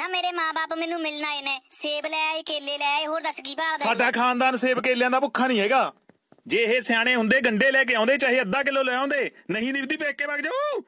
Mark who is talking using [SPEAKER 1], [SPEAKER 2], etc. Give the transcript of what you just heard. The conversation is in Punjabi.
[SPEAKER 1] ਨਾ ਮੇਰੇ ਮਾਪੇ ਮੈਨੂੰ ਮਿਲਣ ਆਏ ਨੇ ਸੇਬ ਲੈ ਆਏ ਕੇਲੇ ਲੈ ਆਏ ਹੋਰ ਦੱਸ ਕੀ ਭਾਲਦਾ
[SPEAKER 2] ਸਾਡਾ ਖਾਨਦਾਨ ਸੇਬ ਕੇਲਿਆਂ ਦਾ ਭੁੱਖਾ ਨਹੀਂ ਹੈਗਾ ਜੇ ਇਹ ਸਿਆਣੇ ਹੁੰਦੇ ਗੰਡੇ ਲੈ ਕੇ ਆਉਂਦੇ ਚਾਹੇ ਅੱਧਾ ਕਿਲੋ ਲੈ ਆਉਂਦੇ ਨਹੀਂ ਨਿਵਦੀ ਪੇਕੇ ਵਗ ਜਾਓ